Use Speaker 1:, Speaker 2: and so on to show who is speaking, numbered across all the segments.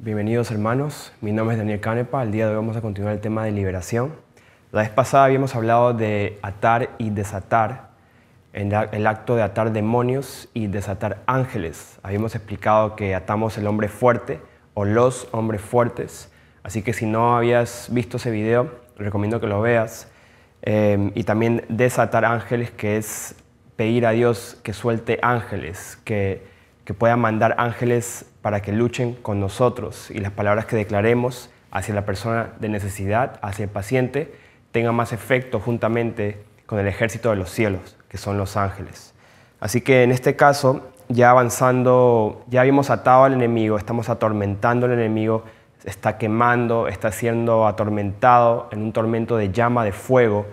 Speaker 1: Bienvenidos hermanos, mi nombre es Daniel Canepa, el día de hoy vamos a continuar el tema de liberación. La vez pasada habíamos hablado de atar y desatar, el acto de atar demonios y desatar ángeles. Habíamos explicado que atamos el hombre fuerte o los hombres fuertes, así que si no habías visto ese video, recomiendo que lo veas. Em, y también desatar ángeles, que es pedir a Dios que suelte ángeles, que que pueda mandar ángeles para que luchen con nosotros y las palabras que declaremos hacia la persona de necesidad, hacia el paciente, tengan más efecto juntamente con el ejército de los cielos, que son los ángeles. Así que en este caso, ya avanzando, ya habíamos atado al enemigo, estamos atormentando al enemigo, está quemando, está siendo atormentado en un tormento de llama, de fuego,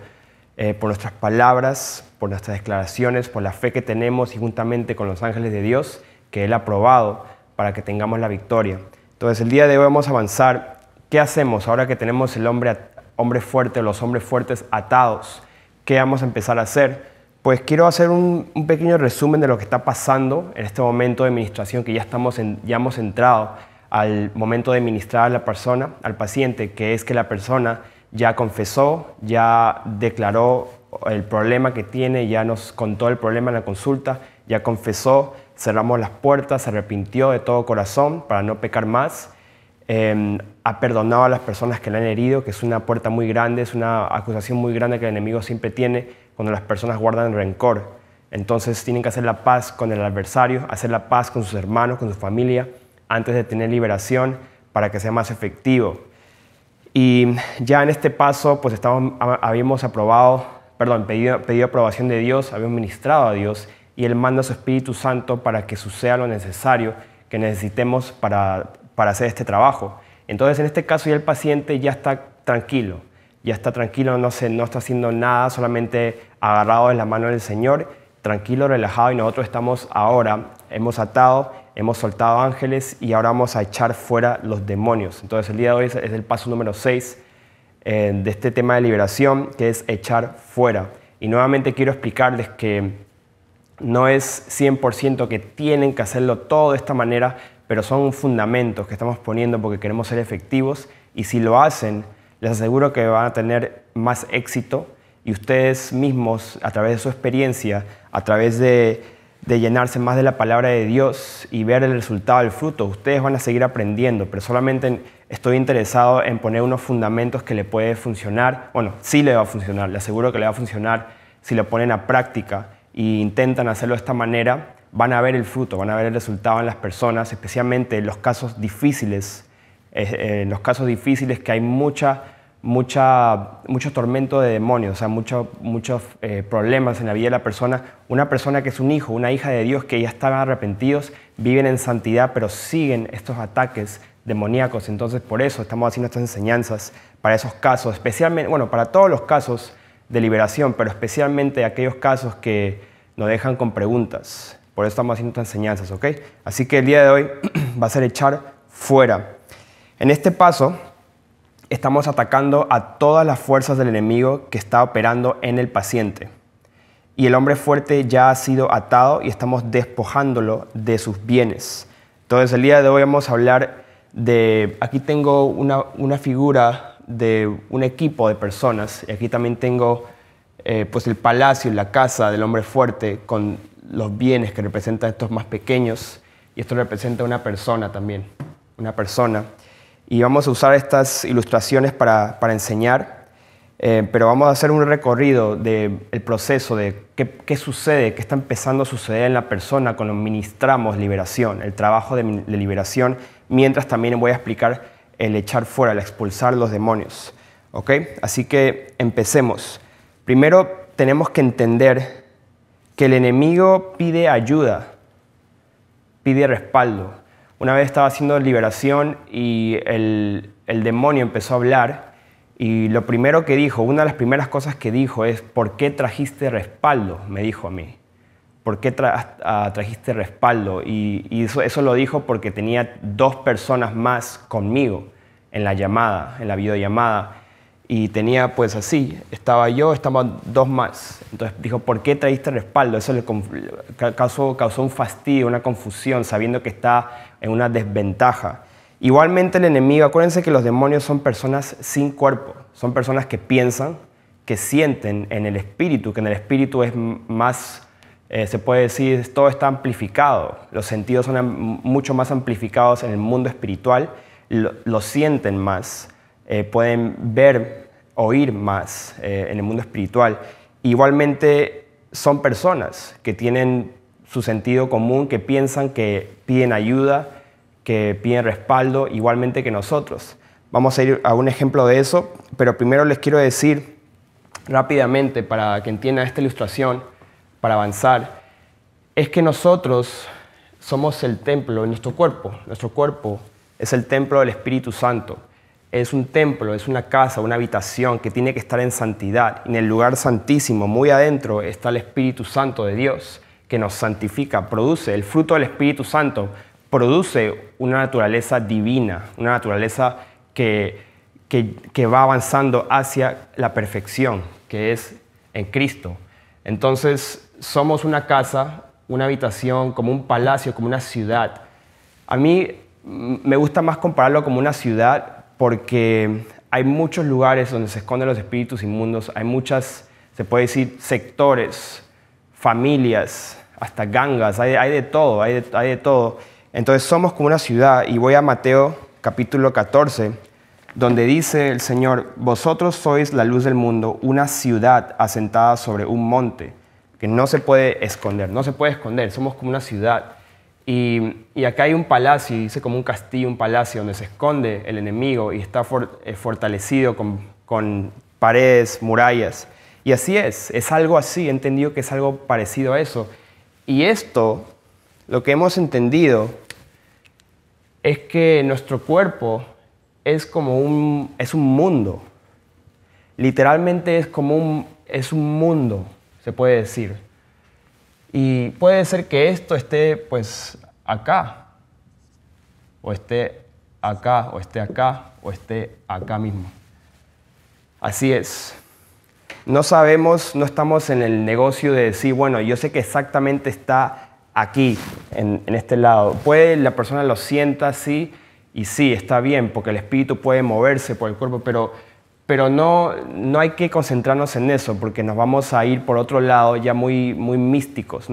Speaker 1: eh, por nuestras palabras, por nuestras declaraciones, por la fe que tenemos y juntamente con los ángeles de Dios que Él ha probado para que tengamos la victoria. Entonces el día de hoy vamos a avanzar. ¿Qué hacemos ahora que tenemos el hombre, hombre fuerte, los hombres fuertes atados? ¿Qué vamos a empezar a hacer? Pues quiero hacer un, pequeño resumen de lo que está pasando en este momento de administración que ya, estamos en, ya hemos entrado al momento de administrar a la persona, al paciente, que es que la persona ya confesó, ya declaró el problema que tiene, ya nos contó el problema en la consulta, ya confesó, cerramos las puertas, se arrepintió de todo corazón para no pecar más, em, ha perdonado a las personas que le han herido, que es una puerta muy grande, es una acusación muy grande que el enemigo siempre tiene cuando las personas guardan rencor. Entonces tienen que hacer la paz con el adversario, hacer la paz con sus hermanos, con su familia, antes de tener liberación para que sea más efectivo. Y ya en este paso, pues habíamos aprobado, perdón, pedido aprobación de Dios, habíamos ministrado a Dios y Él manda a su Espíritu Santo para que suceda lo necesario que necesitemos para, para hacer este trabajo. Entonces, en este caso, ya el paciente ya está tranquilo, ya está tranquilo, no, se, no está haciendo nada, solamente agarrado de la mano del Señor, tranquilo, relajado, y nosotros estamos ahora, hemos atado, hemos soltado ángeles y ahora vamos a echar fuera los demonios. Entonces, el día de hoy es, el paso número 6 eh, de este tema de liberación, que es echar fuera. Y nuevamente quiero explicarles que no es 100% que tienen que hacerlo todo de esta manera, pero son fundamentos que estamos poniendo porque queremos ser efectivos y si lo hacen, les aseguro que van a tener más éxito y ustedes mismos, a través de su experiencia, a través de, llenarse más de la palabra de Dios y ver el resultado, el fruto, ustedes van a seguir aprendiendo, pero solamente estoy interesado en poner unos fundamentos que le puede funcionar, bueno, sí le va a funcionar, le aseguro que le va a funcionar si lo ponen a práctica e intentan hacerlo de esta manera, van a ver el fruto, van a ver el resultado en las personas, especialmente en los casos difíciles, eh, en los casos difíciles que hay mucha, mucha, mucho tormento de demonios, o sea, muchos eh, problemas en la vida de la persona. Una persona que es un hijo, una hija de Dios que ya están arrepentidos, viven en santidad, pero siguen estos ataques demoníacos. Entonces, por eso estamos haciendo estas enseñanzas para esos casos, especialmente, bueno, para todos los casos de liberación, pero especialmente aquellos casos que nos dejan con preguntas. Por eso estamos haciendo enseñanzas, ¿ok? Así que el día de hoy va a ser echar fuera. En este paso estamos atacando a todas las fuerzas del enemigo que está operando en el paciente. Y el hombre fuerte ya ha sido atado y estamos despojándolo de sus bienes. Entonces el día de hoy vamos a hablar de, aquí tengo una, una figura de un equipo de personas. Y aquí también tengo eh, pues el palacio y la casa del hombre fuerte con los bienes que representan estos más pequeños. Y esto representa una persona también, una persona. Y vamos a usar estas ilustraciones para, para enseñar, eh, pero vamos a hacer un recorrido del el proceso de qué, sucede, qué está empezando a suceder en la persona cuando ministramos liberación, el trabajo de liberación, mientras también voy a explicar el echar fuera, el expulsar los demonios. ¿ok? Así que empecemos. Primero tenemos que entender que el enemigo pide ayuda, pide respaldo. Una vez estaba haciendo liberación y el, el demonio empezó a hablar y lo primero que dijo, una de las primeras cosas que dijo es, ¿por qué trajiste respaldo? Me dijo a mí. ¿por qué ah, trajiste respaldo? Y, eso, eso, lo dijo porque tenía dos personas más conmigo en la llamada, en la videollamada. Y tenía pues así, estaba yo, estaban dos más. Entonces dijo, ¿por qué trajiste respaldo? Eso le causó, causó un fastidio, una confusión, sabiendo que está en una desventaja. Igualmente el enemigo, acuérdense que los demonios son personas sin cuerpo, son personas que piensan, que sienten en el espíritu, que en el espíritu es más eh, se puede decir, todo está amplificado, los sentidos son mucho más amplificados en el mundo espiritual, lo, sienten más, eh, pueden ver, oír más eh, en el mundo espiritual. Igualmente son personas que tienen su sentido común, que piensan, que piden ayuda, que piden respaldo, igualmente que nosotros. Vamos a ir a un ejemplo de eso, pero primero les quiero decir rápidamente para que entienda esta ilustración, para avanzar, es que nosotros somos el templo en nuestro cuerpo. Nuestro cuerpo es el templo del Espíritu Santo. Es un templo, es una casa, una habitación que tiene que estar en santidad. En el lugar santísimo, muy adentro, está el Espíritu Santo de Dios, que nos santifica, produce. El fruto del Espíritu Santo produce una naturaleza divina, una naturaleza que, que va avanzando hacia la perfección, que es en Cristo. Entonces, somos una casa, una habitación, como un palacio, como una ciudad. A mí me gusta más compararlo como una ciudad porque hay muchos lugares donde se esconden los espíritus inmundos, hay muchas, se puede decir, sectores, familias, hasta gangas, hay, de todo, hay de, hay de todo. Entonces somos como una ciudad y voy a Mateo capítulo 14, donde dice el Señor, vosotros sois la luz del mundo, una ciudad asentada sobre un monte que no se puede esconder, no se puede esconder, somos como una ciudad. Y, acá hay un palacio, dice como un castillo, un palacio donde se esconde el enemigo y está eh, fortalecido con, paredes, murallas. Y así es, es algo así, he entendido que es algo parecido a eso. Y esto, lo que hemos entendido, es que nuestro cuerpo es como un, es un mundo. Literalmente es como un, es un mundo se puede decir. Y puede ser que esto esté pues acá, o esté acá, o esté acá, o esté acá mismo. Así es. No sabemos, no estamos en el negocio de decir, bueno, yo sé que exactamente está aquí, en, en este lado. Puede la persona lo sienta así y sí, está bien, porque el espíritu puede moverse por el cuerpo, pero pero no, hay que concentrarnos en eso porque nos vamos a ir por otro lado ya muy, muy místicos.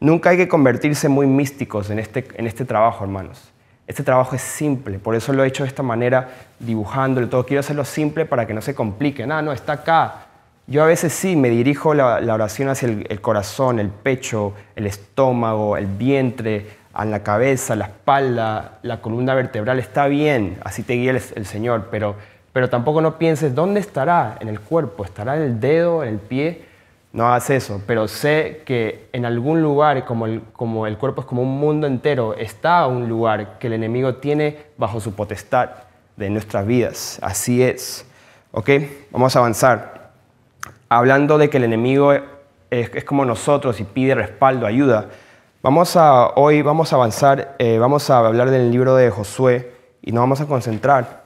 Speaker 1: nunca hay que convertirse muy místicos este, en este, trabajo, hermanos. Este trabajo es simple, por eso lo he hecho de esta manera, dibujándolo todo. Quiero hacerlo simple para que no se complique. Ah, no, está acá. Yo a veces sí me dirijo la, oración hacia el, corazón, el pecho, el estómago, el vientre, a la cabeza, la espalda, la columna vertebral. Está bien, así te guía el Señor, pero pero tampoco no pienses dónde estará, en el cuerpo, estará en el dedo, en el pie. No hagas eso, pero sé que en algún lugar, como el, como el cuerpo es como un mundo entero, está un lugar que el enemigo tiene bajo su potestad de nuestras vidas. Así es. ¿Ok? Vamos a avanzar. Hablando de que el enemigo es, como nosotros y pide respaldo, ayuda. Vamos a, hoy vamos a avanzar, eh, vamos a hablar del libro de Josué y nos vamos a concentrar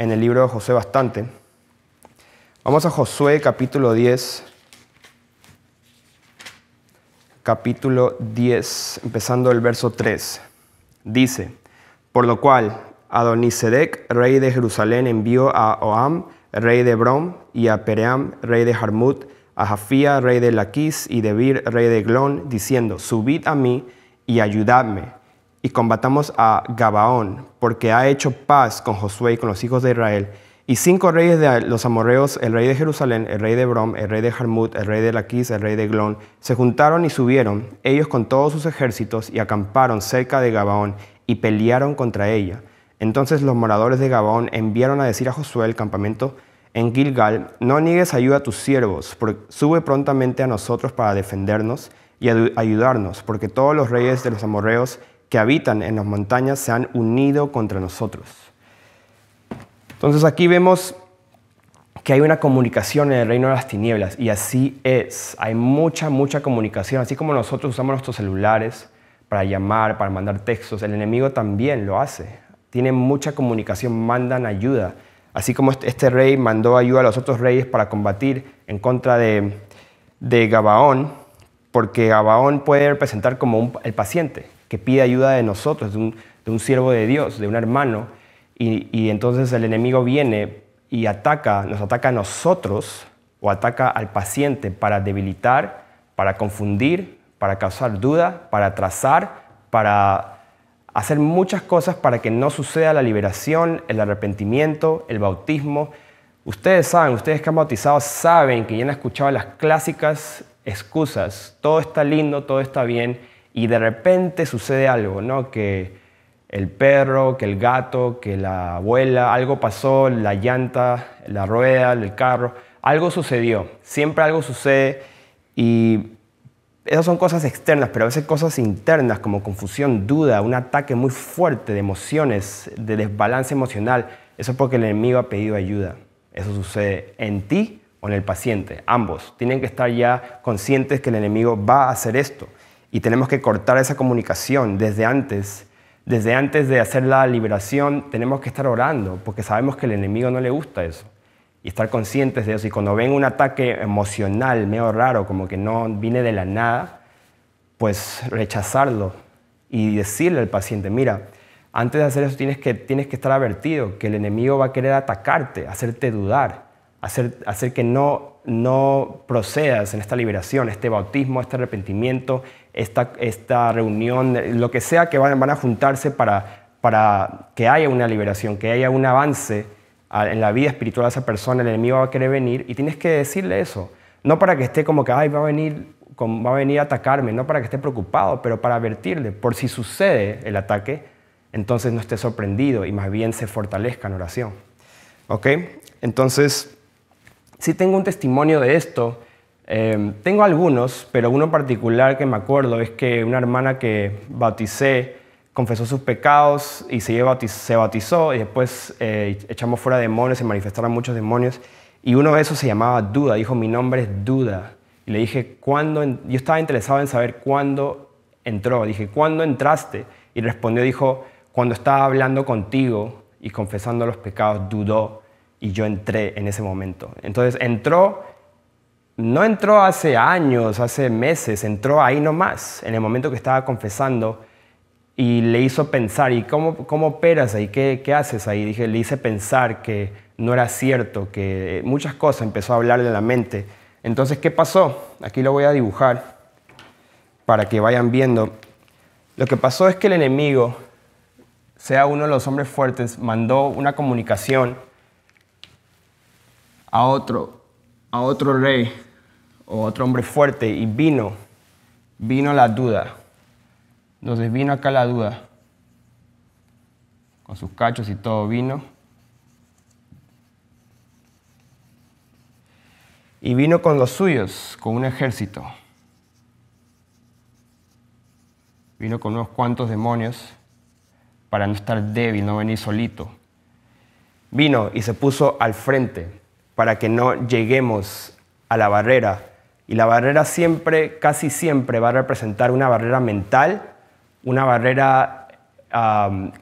Speaker 1: en el libro de Josué bastante. Vamos a Josué capítulo 10, capítulo 10, empezando el verso 3. Dice, por lo cual Adonisedec, rey de Jerusalén, envió a Oam, rey de Brom, y a Peream, rey de Harmut, a Jafía, rey de Laquis, y Debir, rey de Glón, diciendo, subid a mí y ayudadme y combatamos a Gabaón, porque ha hecho paz con Josué y con los hijos de Israel. Y cinco reyes de los amorreos, el rey de Jerusalén, el rey de Brom, el rey de Jarmut, el rey de Laquis, el rey de Glón, se juntaron y subieron, ellos con todos sus ejércitos, y acamparon cerca de Gabaón, y pelearon contra ella. Entonces los moradores de Gabaón enviaron a decir a Josué el campamento en Gilgal, no niegues ayuda a tus siervos, sube prontamente a nosotros para defendernos y ayudarnos, porque todos los reyes de los amorreos que habitan en las montañas se han unido contra nosotros. Entonces aquí vemos que hay una comunicación en el reino de las tinieblas y así es. Hay mucha, mucha comunicación. Así como nosotros usamos nuestros celulares para llamar, para mandar textos, el enemigo también lo hace. Tienen mucha comunicación, mandan ayuda. Así como este, este rey mandó ayuda a los otros reyes para combatir en contra de, Gabaón, porque Gabaón puede representar como el paciente, que pide ayuda de nosotros, de un, siervo de Dios, de un hermano, y, entonces el enemigo viene y ataca, nos ataca a nosotros o ataca al paciente para debilitar, para confundir, para causar duda, para trazar, para hacer muchas cosas para que no suceda la liberación, el arrepentimiento, el bautismo. Ustedes saben, ustedes que han bautizado saben que ya han escuchado las clásicas excusas. Todo está lindo, todo está bien, y de repente sucede algo, ¿no? Que el perro, que el gato, que la abuela, algo pasó, la llanta, la rueda, el carro, algo sucedió, siempre algo sucede y esas son cosas externas, pero a veces cosas internas como confusión, duda, un ataque muy fuerte de emociones, de desbalance emocional, eso es porque el enemigo ha pedido ayuda. Eso sucede en ti o en el paciente, ambos. Tienen que estar ya conscientes que el enemigo va a hacer esto. Y tenemos que cortar esa comunicación desde antes. Desde antes de hacer la liberación tenemos que estar orando, porque sabemos que el enemigo no le gusta eso. Y estar conscientes de eso. Y cuando ven un ataque emocional medio raro, como que no viene de la nada, pues rechazarlo y decirle al paciente, mira, antes de hacer eso tienes que, tienes que estar advertido que el enemigo va a querer atacarte, hacerte dudar, hacer, hacer que no, no procedas en esta liberación, este bautismo, este arrepentimiento, esta, reunión, lo que sea que van, a juntarse para, que haya una liberación, que haya un avance en la vida espiritual de esa persona, el enemigo va a querer venir y tienes que decirle eso. No para que esté como que, ay, va a venir, va a, venir a atacarme, no para que esté preocupado, pero para advertirle, por si sucede el ataque, entonces no esté sorprendido y más bien se fortalezca en oración. ¿Ok? Entonces, si tengo un testimonio de esto Em, tengo algunos, pero uno particular que me acuerdo es que una hermana que bauticé confesó sus pecados y se, bautizó, se bautizó y después eh, echamos fuera demonios, se manifestaron muchos demonios y uno de esos se llamaba Duda, dijo mi nombre es Duda. Y le dije, ¿cuándo? Yo estaba interesado en saber cuándo entró, dije, ¿cuándo entraste? Y respondió, dijo, cuando estaba hablando contigo y confesando los pecados, dudó y yo entré en ese momento. Entonces entró no entró hace años, hace meses, entró ahí nomás, en el momento que estaba confesando y le hizo pensar, ¿y cómo, cómo operas ahí? ¿Qué, haces ahí? Dije, le hice pensar que no era cierto, que muchas cosas empezó a hablarle de la mente. Entonces, ¿qué pasó? Aquí lo voy a dibujar para que vayan viendo. Lo que pasó es que el enemigo, sea uno de los hombres fuertes, mandó una comunicación a otro a otro rey o otro hombre fuerte y vino, vino la duda. Entonces vino acá la duda, con sus cachos y todo vino. Y vino con los suyos, con un ejército. Vino con unos cuantos demonios para no estar débil, no venir solito. Vino y se puso al frente para que no lleguemos a la barrera. Y la barrera siempre, casi siempre, va a representar una barrera mental, una barrera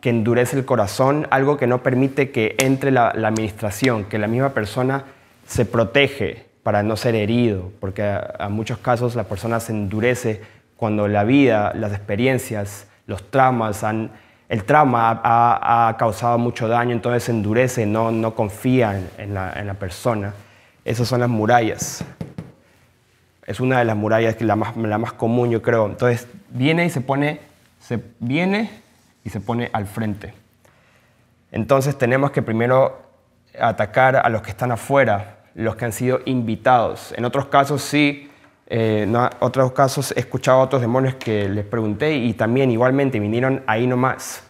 Speaker 1: que endurece el corazón, algo que no permite que entre la, administración, que la misma persona se protege para no ser herido, porque en muchos casos la persona se endurece cuando la vida, las experiencias, los traumas han el trauma ha, causado mucho daño, entonces se endurece, no, no confía en, la, persona. Esas son las murallas. Es una de las murallas que la más, la más común, yo creo. Entonces viene y se pone, se viene y se pone al frente. Entonces tenemos que primero atacar a los que están afuera, los que han sido invitados. En otros casos sí en eh, otros casos, he escuchado a otros demonios que les pregunté y también igualmente vinieron ahí nomás.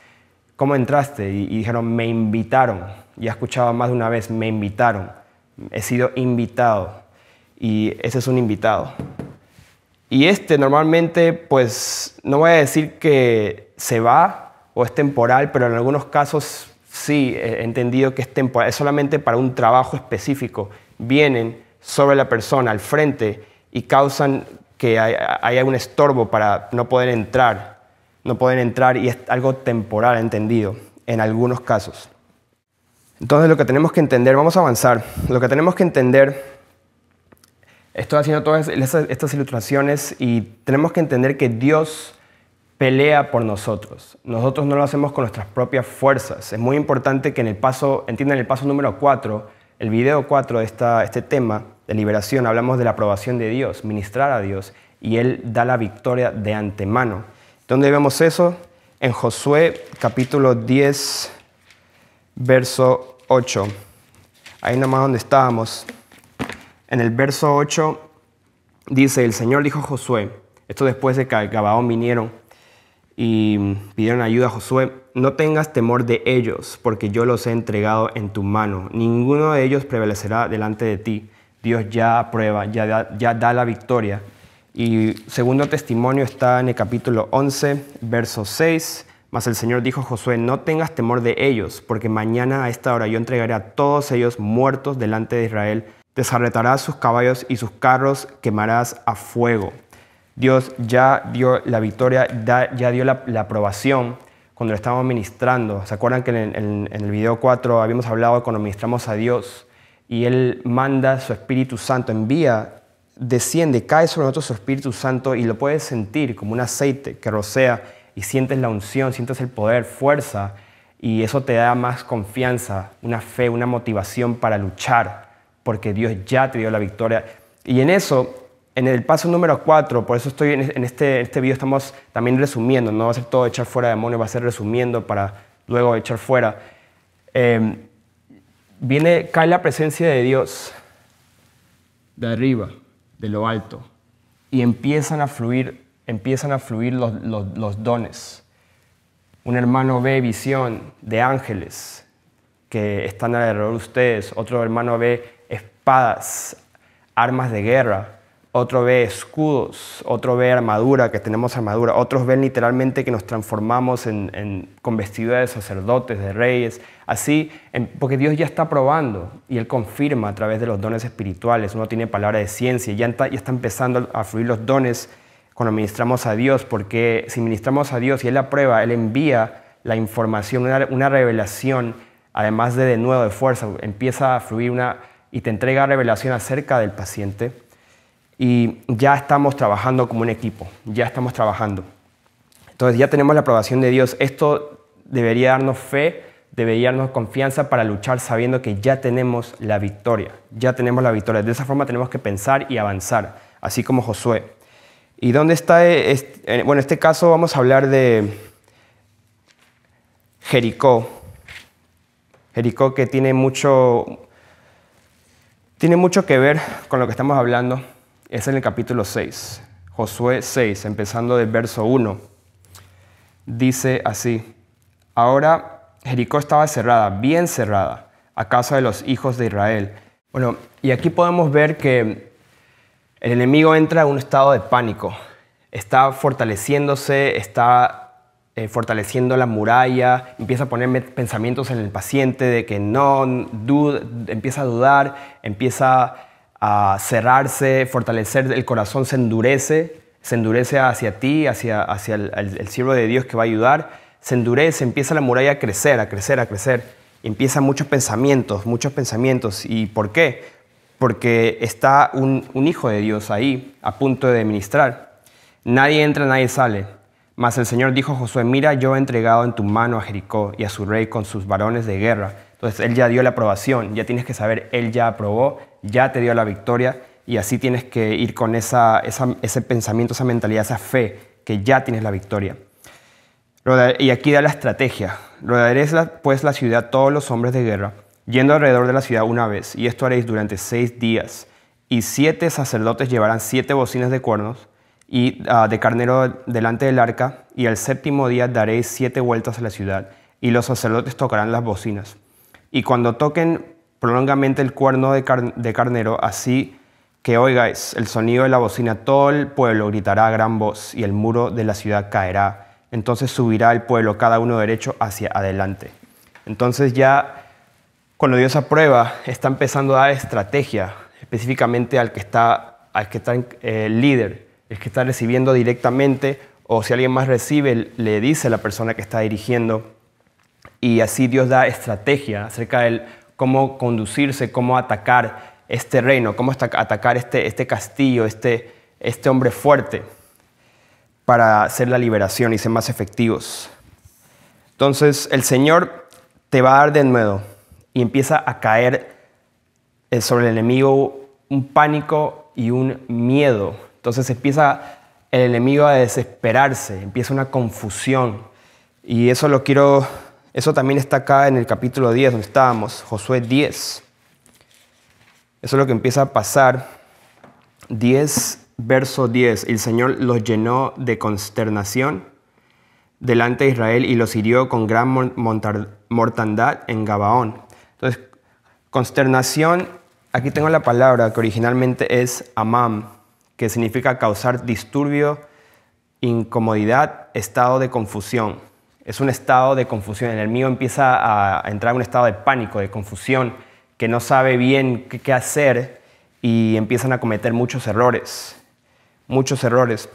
Speaker 1: ¿Cómo entraste? Y, dijeron, me invitaron. Y he escuchado más de una vez, me invitaron. He sido invitado. Y ese es un invitado. Y este normalmente, pues, no voy a decir que se va o es temporal, pero en algunos casos sí he entendido que es temporal. Es solamente para un trabajo específico. Vienen sobre la persona, al frente, y causan que haya un estorbo para no poder entrar, no pueden entrar y es algo temporal, entendido, en algunos casos. Entonces lo que tenemos que entender, vamos a avanzar, lo que tenemos que entender, estoy haciendo todas estas ilustraciones y tenemos que entender que Dios pelea por nosotros. Nosotros no lo hacemos con nuestras propias fuerzas. Es muy importante que en el paso, entiendan el paso número 4, el video 4 de este tema, de liberación, hablamos de la aprobación de Dios, ministrar a Dios, y Él da la victoria de antemano. ¿Dónde vemos eso? En Josué capítulo 10, verso 8. Ahí nomás donde estábamos. En el verso 8 dice, el Señor dijo a Josué, esto después de que Gabaón vinieron y pidieron ayuda a Josué, no tengas temor de ellos, porque yo los he entregado en tu mano. Ninguno de ellos prevalecerá delante de ti Dios ya aprueba, ya da, la victoria. Y segundo testimonio está en el capítulo 11, verso 6. Mas el Señor dijo a Josué, no tengas temor de ellos, porque mañana a esta hora yo entregaré a todos ellos muertos delante de Israel. Desarretarás sus caballos y sus carros quemarás a fuego. Dios ya dio la victoria, ya dio la, aprobación cuando lo estábamos ministrando. ¿Se acuerdan que en, en el video 4 habíamos hablado cuando ministramos a Dios? y Él manda su Espíritu Santo, envía, desciende, cae sobre nosotros su Espíritu Santo y lo puedes sentir como un aceite que rocea y sientes la unción, sientes el poder, fuerza y eso te da más confianza, una fe, una motivación para luchar porque Dios ya te dio la victoria. Y en eso, en el paso número cuatro, por eso estoy en este, este video estamos también resumiendo, no va a ser todo echar fuera demonios, va a ser resumiendo para luego echar fuera. Em, viene, cae la presencia de Dios de arriba, de lo alto, y empiezan a fluir, empiezan a fluir los, dones. Un hermano ve visión de ángeles que están alrededor de ustedes, otro hermano ve espadas, armas de guerra, otro ve escudos, otro ve armadura, que tenemos armadura, otros ven literalmente que nos transformamos en, en, con vestiduras de sacerdotes, de reyes, Así, porque Dios ya está probando y Él confirma a través de los dones espirituales. Uno tiene palabra de ciencia, ya está, ya está empezando a fluir los dones cuando ministramos a Dios, porque si ministramos a Dios y Él prueba, Él envía la información, una, revelación, además de de nuevo de fuerza, empieza a fluir una y te entrega revelación acerca del paciente. Y ya estamos trabajando como un equipo, ya estamos trabajando. Entonces ya tenemos la aprobación de Dios. Esto debería darnos fe Debe confianza para luchar sabiendo que ya tenemos la victoria, ya tenemos la victoria. De esa forma tenemos que pensar y avanzar, así como Josué. ¿Y dónde está? Bueno, en este caso vamos a hablar de Jericó. Jericó que tiene mucho, tiene mucho que ver con lo que estamos hablando. Es en el capítulo 6, Josué 6, empezando del verso 1. Dice así, ahora Jericó estaba cerrada, bien cerrada, a casa de los hijos de Israel. Bueno, y aquí podemos ver que el enemigo entra en un estado de pánico. Está fortaleciéndose, está eh, fortaleciendo la muralla, empieza a poner pensamientos en el paciente de que no, empieza a dudar, empieza a cerrarse, fortalecer el corazón, se endurece, se endurece hacia ti, hacia, hacia el siervo de Dios que va a ayudar se endurece, empieza la muralla a crecer, a crecer, a crecer. Empieza muchos pensamientos, muchos pensamientos. ¿Y por qué? Porque está un, hijo de Dios ahí, a punto de ministrar. Nadie entra, nadie sale. Mas el Señor dijo a Josué, mira, yo he entregado en tu mano a Jericó y a su rey con sus varones de guerra. Entonces él ya dio la aprobación, ya tienes que saber, él ya aprobó, ya te dio la victoria y así tienes que ir con esa, esa, ese pensamiento, esa mentalidad, esa fe que ya tienes la victoria. Y aquí da la estrategia. Rodearéis pues la ciudad todos los hombres de guerra, yendo alrededor de la ciudad una vez, y esto haréis durante seis días. Y siete sacerdotes llevarán siete bocinas de cuernos y ah, de carnero delante del arca, y al séptimo día daréis siete vueltas a la ciudad, y los sacerdotes tocarán las bocinas. Y cuando toquen prolongamente el cuerno de, de carnero, así que oigáis el sonido de la bocina, todo el pueblo gritará a gran voz, y el muro de la ciudad caerá entonces subirá el pueblo, cada uno derecho, hacia adelante. Entonces ya cuando Dios aprueba, está empezando a dar estrategia específicamente al que está, al que está eh, el líder, el que está recibiendo directamente, o si alguien más recibe, le dice a la persona que está dirigiendo. Y así Dios da estrategia acerca de cómo conducirse, cómo atacar este reino, cómo atacar este, este, castillo, este, este hombre fuerte para hacer la liberación y ser más efectivos. Entonces el Señor te va a dar de nuevo y empieza a caer eh, sobre el enemigo un pánico y un miedo. Entonces empieza el enemigo a desesperarse, empieza una confusión. Y eso lo quiero, eso también está acá en el capítulo 10 donde estábamos, Josué 10. Eso es lo que empieza a pasar. 10 verso 10, el Señor los llenó de consternación delante de Israel y los hirió con gran mortandad en Gabaón. Entonces, consternación, aquí tengo la palabra que originalmente es amam, que significa causar disturbio, incomodidad, estado de confusión. Es un estado de confusión. En el mío empieza a entrar un estado de pánico, de confusión, que no sabe bien qué hacer y empiezan a cometer muchos errores muchos errores.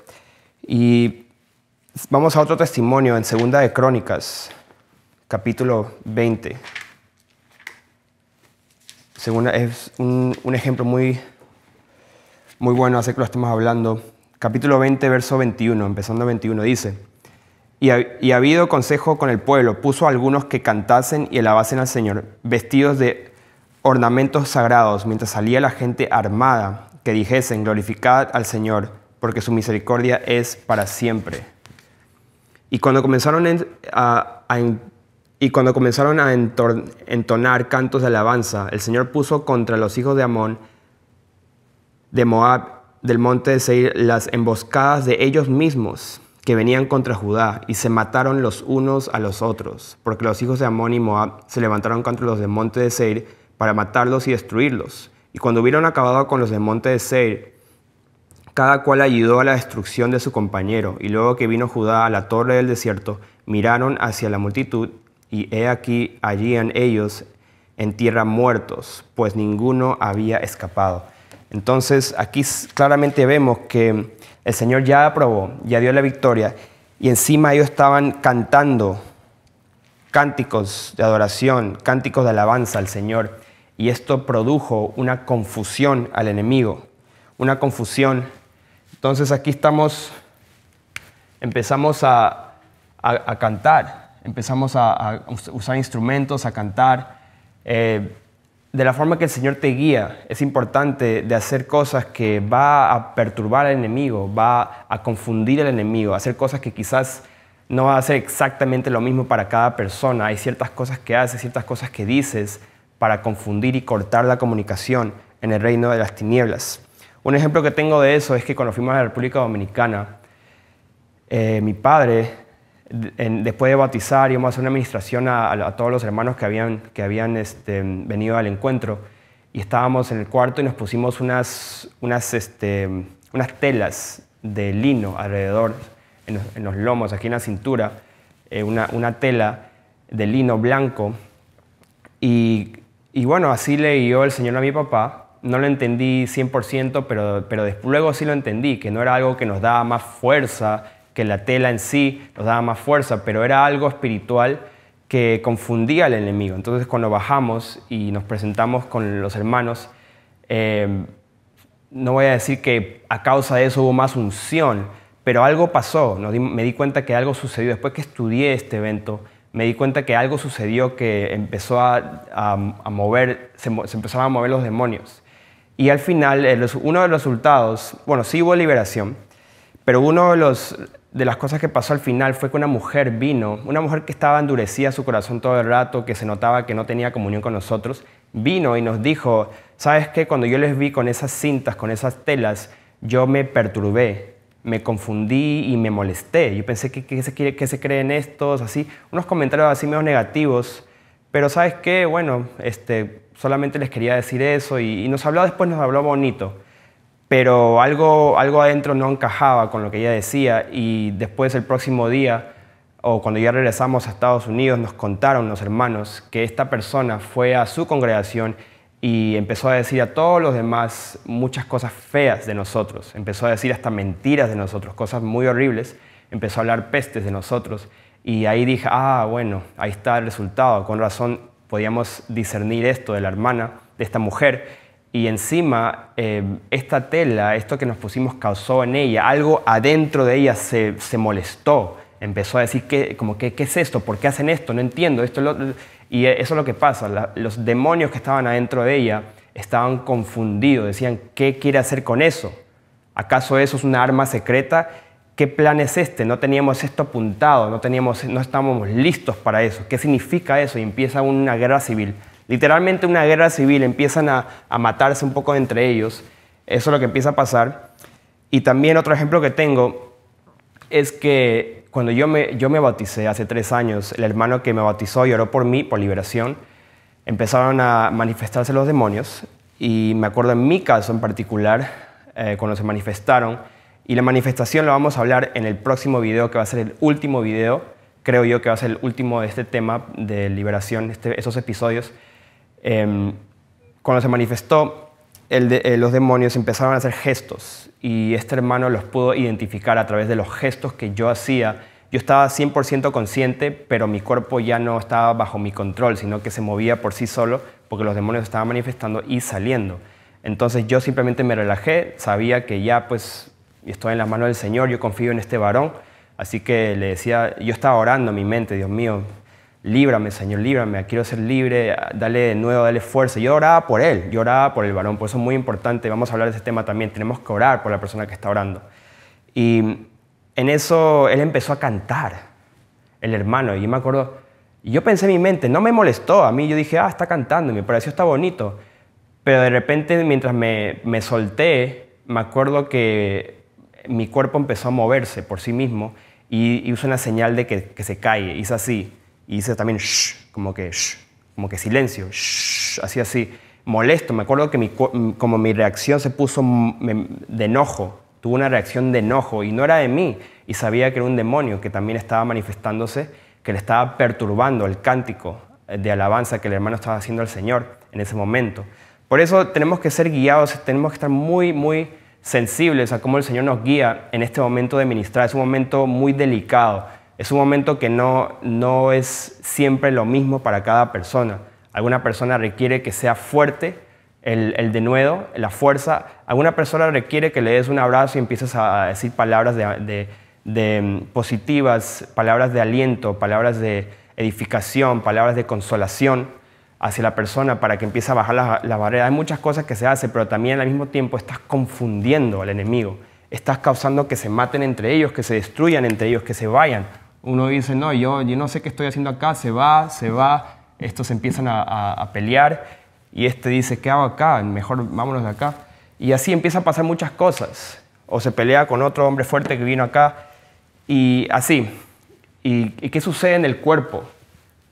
Speaker 1: Y vamos a otro testimonio en Segunda de Crónicas, capítulo 20. es un, ejemplo muy, muy bueno, hace que lo estemos hablando. Capítulo 20, verso 21, empezando 21, dice, y, ha, habido consejo con el pueblo, puso algunos que cantasen y alabasen al Señor, vestidos de ornamentos sagrados, mientras salía la gente armada, que dijesen, glorificad al Señor porque su misericordia es para siempre. Y cuando comenzaron a, y cuando comenzaron a entonar cantos de alabanza, el Señor puso contra los hijos de Amón, de Moab, del monte de Seir, las emboscadas de ellos mismos que venían contra Judá, y se mataron los unos a los otros, porque los hijos de Amón y Moab se levantaron contra los de monte de Seir para matarlos y destruirlos. Y cuando hubieron acabado con los de monte de Seir, cada cual ayudó a la destrucción de su compañero, y luego que vino Judá a la torre del desierto, miraron hacia la multitud, y he aquí allían ellos en tierra muertos, pues ninguno había escapado. Entonces aquí claramente vemos que el Señor ya aprobó, ya dio la victoria, y encima ellos estaban cantando cánticos de adoración, cánticos de alabanza al Señor, y esto produjo una confusión al enemigo, una confusión entonces aquí estamos, empezamos a, cantar, empezamos a, usar instrumentos, a cantar. Eh, de la forma que el Señor te guía, es importante de hacer cosas que va a perturbar al enemigo, va a confundir al enemigo, hacer cosas que quizás no va a ser exactamente lo mismo para cada persona. Hay ciertas cosas que haces, ciertas cosas que dices para confundir y cortar la comunicación en el reino de las tinieblas. Un ejemplo que tengo de eso es que cuando fuimos a la República Dominicana, eh, mi padre, después de bautizar, íbamos a hacer una administración a, todos los hermanos que habían, que habían este, venido al encuentro, y estábamos en el cuarto y nos pusimos unas, unas, este, telas de lino alrededor, en los, lomos, aquí en la cintura, eh, una, tela de lino blanco. Y, y bueno, así le dio el Señor a mi papá no lo entendí 100%, pero, pero después, luego sí lo entendí, que no era algo que nos daba más fuerza, que la tela en sí nos daba más fuerza, pero era algo espiritual que confundía al enemigo. Entonces cuando bajamos y nos presentamos con los hermanos, eh, no voy a decir que a causa de eso hubo más unción, pero algo pasó, me di cuenta que algo sucedió. Después que estudié este evento, me di cuenta que algo sucedió que empezó a, mover, se, empezaban a mover los demonios. Y al final, eh, uno de los resultados, bueno, sí hubo liberación, pero uno de, de las cosas que pasó al final fue que una mujer vino, una mujer que estaba endurecida su corazón todo el rato, que se notaba que no tenía comunión con nosotros, vino y nos dijo, ¿sabes qué? Cuando yo les vi con esas cintas, con esas telas, yo me perturbé, me confundí y me molesté. Yo pensé que, qué se, que se creen estos, así, unos comentarios así medio negativos, pero ¿sabes qué? Bueno, este, solamente les quería decir eso y, nos habló después, nos habló bonito, pero algo, algo adentro no encajaba con lo que ella decía y después el próximo día o cuando ya regresamos a Estados Unidos nos contaron los hermanos que esta persona fue a su congregación y empezó a decir a todos los demás muchas cosas feas de nosotros, empezó a decir hasta mentiras de nosotros, cosas muy horribles, empezó a hablar pestes de nosotros y ahí dije, ah, bueno, ahí está el resultado, con razón podíamos discernir esto de la hermana, de esta mujer, y encima eh, esta tela, esto que nos pusimos causó en ella, algo adentro de ella se, molestó, empezó a decir, que, como que, ¿qué es esto? ¿Por qué hacen esto? No entiendo. Esto y e, eso es lo que pasa, los demonios que estaban adentro de ella estaban confundidos, decían, ¿qué quiere hacer con eso? ¿Acaso eso es una arma secreta? ¿Qué plan es este? No teníamos esto apuntado, no, teníamos, no estábamos listos para eso. ¿Qué significa eso? Y empieza una guerra civil. Literalmente una guerra civil, empiezan a, matarse un poco entre ellos. Eso es lo que empieza a pasar. Y también otro ejemplo que tengo es que cuando yo me, yo me bauticé hace tres años, el hermano que me bautizó y oró por mí, por liberación, empezaron a manifestarse los demonios. Y me acuerdo en mi caso en particular, eh, cuando se manifestaron, y la manifestación la vamos a hablar en el próximo video, que va a ser el último video, creo yo que va a ser el último de este tema de liberación, este, esos episodios. Em, cuando se manifestó, el de, eh, los demonios empezaron a hacer gestos y este hermano los pudo identificar a través de los gestos que yo hacía. Yo estaba 100% consciente, pero mi cuerpo ya no estaba bajo mi control, sino que se movía por sí solo porque los demonios estaban manifestando y saliendo. Entonces yo simplemente me relajé, sabía que ya pues y estoy en las manos del Señor, yo confío en este varón. Así que le decía, yo estaba orando en mi mente, Dios mío, líbrame, Señor, líbrame, quiero ser libre, dale de nuevo, dale fuerza. Yo oraba por él, yo oraba por el varón, por eso es muy importante, vamos a hablar de ese tema también, tenemos que orar por la persona que está orando. Y en eso él empezó a cantar, el hermano, y yo me acuerdo, y yo pensé en mi mente, no me molestó a mí, yo dije, ah, está cantando, y me pareció está bonito. Pero de repente, mientras me, me solté, me acuerdo que mi cuerpo empezó a moverse por sí mismo y, hizo una señal de que, se cae. Hice así. Y hice también como que como que silencio, así, así. Molesto, me acuerdo que como mi reacción se puso de enojo, tuvo una reacción de enojo y no era de mí. Y sabía que era un demonio que también estaba manifestándose, que le estaba perturbando el cántico eh, de alabanza que el hermano estaba haciendo al Señor en ese momento. Por eso tenemos que ser guiados, tenemos que estar muy, muy sensibles a cómo el Señor nos guía en este momento de ministrar. Es un momento muy delicado, es un momento que no, es siempre lo mismo para cada persona. Alguna persona requiere que sea fuerte el, denuedo, la fuerza. Alguna persona requiere que le des un abrazo y empieces a decir palabras de mm, positivas, palabras de aliento, palabras de edificación, palabras de consolación hacia la persona para que empiece a bajar la barrera. Hay muchas cosas que se hacen, pero también al mismo tiempo estás confundiendo al enemigo. Estás causando que se maten entre ellos, que se destruyan entre ellos, que se vayan. Uno dice, no, yo, yo no sé qué estoy haciendo acá, se va, se va, estos empiezan a, pelear y este dice, ¿qué hago acá? Mejor vámonos de acá. Y así empieza a pasar muchas cosas. O se pelea con otro hombre fuerte que vino acá y así. y qué sucede en el cuerpo?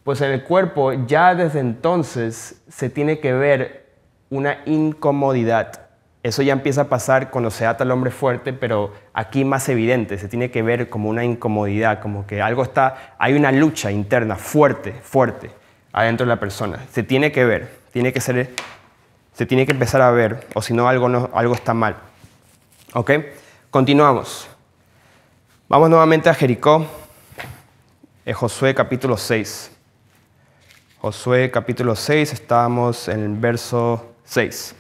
Speaker 1: pues en el cuerpo ya desde entonces se tiene que ver una incomodidad. Eso ya empieza a pasar cuando se ata al hombre fuerte, pero aquí más evidente, se tiene que ver como una incomodidad, como que algo está, hay una lucha interna fuerte, fuerte, adentro de la persona. Se tiene que ver, tiene que ser, se tiene que empezar a ver, o si no algo, algo está mal. ¿Ok? Continuamos. Vamos nuevamente a Jericó, en eh, Josué capítulo 6. Josué capítulo 6, estamos en el verso 6.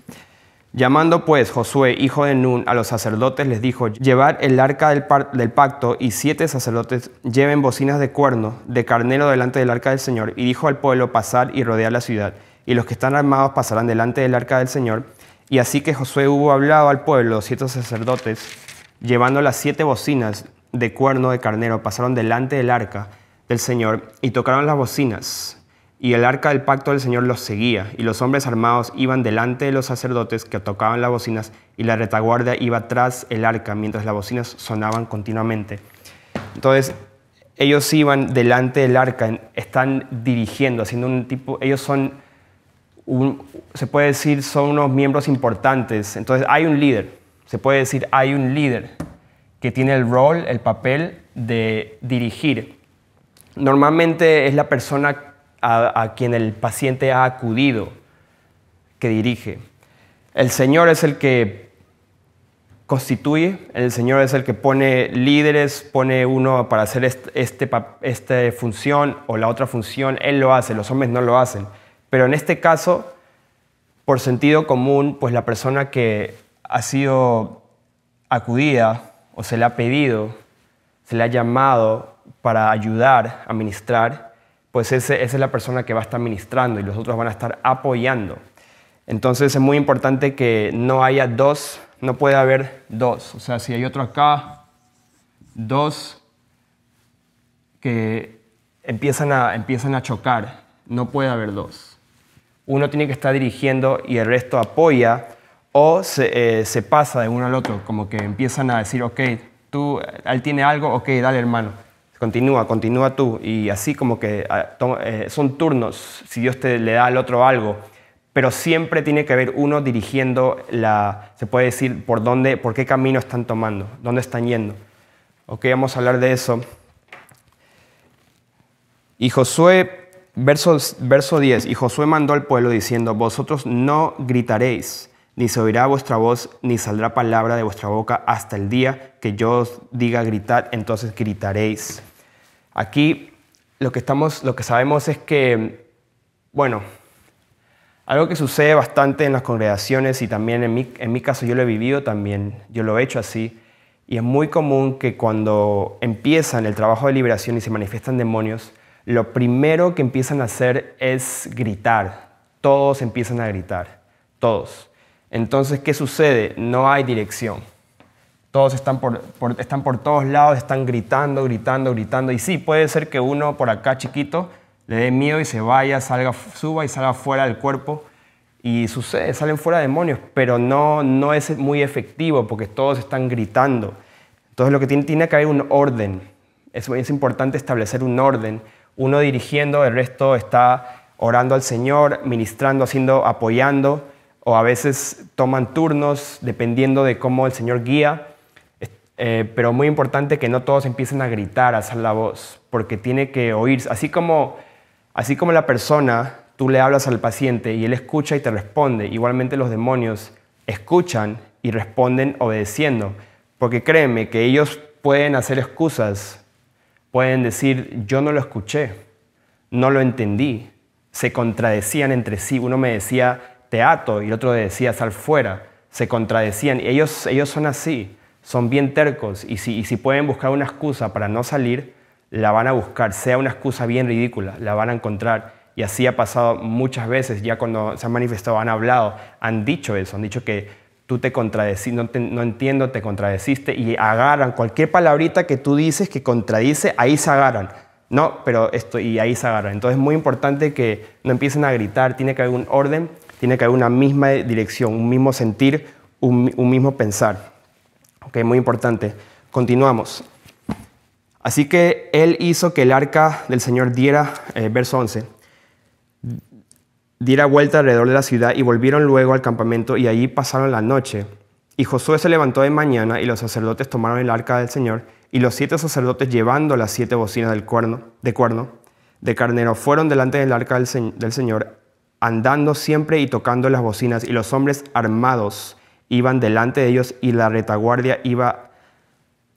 Speaker 1: Llamando pues Josué, hijo de Nun, a los sacerdotes, les dijo, Llevar el arca del, pacto y siete sacerdotes lleven bocinas de cuerno, de carnero delante del arca del Señor. Y dijo al pueblo, pasar y rodear la ciudad, y los que están armados pasarán delante del arca del Señor. Y así que Josué hubo hablado al pueblo, siete sacerdotes, llevando las siete bocinas de cuerno de carnero, pasaron delante del arca del Señor y tocaron las bocinas. Y el arca del pacto del Señor los seguía, y los hombres armados iban delante de los sacerdotes que tocaban las bocinas, y la retaguardia iba tras el arca, mientras las bocinas sonaban continuamente. Entonces, ellos iban delante del arca, están dirigiendo, haciendo un tipo, ellos son, se puede decir, son unos miembros importantes. Entonces, hay un líder, se puede decir, hay un líder que tiene el rol, el papel de dirigir. Normalmente es la persona a, quien el paciente ha acudido, que dirige. El Señor es el que constituye, el Señor es el que pone líderes, pone uno para hacer este esta función o la otra función, Él lo hace, los hombres no lo hacen. Pero en este caso, por sentido común, pues la persona que ha sido acudida o se le ha pedido, se le ha llamado para ayudar, a ministrar, pues ese, esa es la persona que va a estar ministrando y los otros van a estar apoyando. Entonces es muy importante que no haya dos, no puede haber dos. O sea, si hay otro acá, dos que empiezan a, empiezan a chocar, no puede haber dos. Uno tiene que estar dirigiendo y el resto apoya o se, eh, pasa de uno al otro, como que empiezan a decir, ok, tú, él tiene algo, ok, dale hermano continúa, continúa tú. Y así como que ah, eh, son turnos, si Dios te le da al otro algo, pero siempre tiene que haber uno dirigiendo la, se puede decir, por dónde, por qué camino están tomando, dónde están yendo. Ok, vamos a hablar de eso. Y Josué, verso, verso 10, y Josué mandó al pueblo diciendo, vosotros no gritaréis, ni se oirá vuestra voz, ni saldrá palabra de vuestra boca hasta el día que yo os diga gritar, entonces gritaréis. Aquí lo que, sabemos es que, bueno, algo que sucede bastante en las congregaciones y también en mi, en mi caso yo lo he vivido también, yo lo he hecho así, y es muy común que cuando empiezan el trabajo de liberación y se manifiestan demonios, lo primero que empiezan a hacer es gritar. Todos empiezan a gritar, todos. Entonces, ¿qué sucede? No hay dirección todos están por, están por todos lados, están gritando, gritando, gritando. Y sí, puede ser que uno por acá chiquito le dé miedo y se vaya, salga, suba y salga fuera del cuerpo. Y salen fuera demonios, pero no, no es muy efectivo porque todos están gritando. Entonces lo que tiene, tiene que haber un orden. Es, es importante establecer un orden. Uno dirigiendo, el resto está orando al Señor, ministrando, haciendo, apoyando, o a veces toman turnos dependiendo de cómo el Señor guía eh, pero muy importante que no todos empiecen a gritar, a hacer la voz, porque tiene que oírse. Así como, así como la persona, tú le hablas al paciente y él escucha y te responde, igualmente los demonios escuchan y responden obedeciendo, porque créeme que ellos pueden hacer excusas, pueden decir, yo no lo escuché, no lo entendí, se contradecían entre sí, uno me decía, te ato y el otro decía, sal fuera, se contradecían, ellos, ellos son así son bien tercos y si, pueden buscar una excusa para no salir, la van a buscar, sea una excusa bien ridícula, la van a encontrar. Y así ha pasado muchas veces, ya cuando se han manifestado, han hablado, han dicho eso, han dicho que tú te contradeciste, no, entiendo, te contradeciste y agarran cualquier palabrita que tú dices que contradice, ahí se agarran. No, pero esto, y ahí se agarran. Entonces es muy importante que no empiecen a gritar, tiene que haber un orden, tiene que haber una misma dirección, un mismo sentir, un mismo pensar es muy importante. Continuamos. Así que él hizo que el arca del Señor diera, eh, verso 11, diera vuelta alrededor de la ciudad y volvieron luego al campamento y allí pasaron la noche. Y Josué se levantó de mañana y los sacerdotes tomaron el arca del Señor y los siete sacerdotes llevando las siete bocinas del cuerno, de cuerno de carnero fueron delante del arca del Señor andando siempre y tocando las bocinas y los hombres armados iban delante de ellos y la retaguardia iba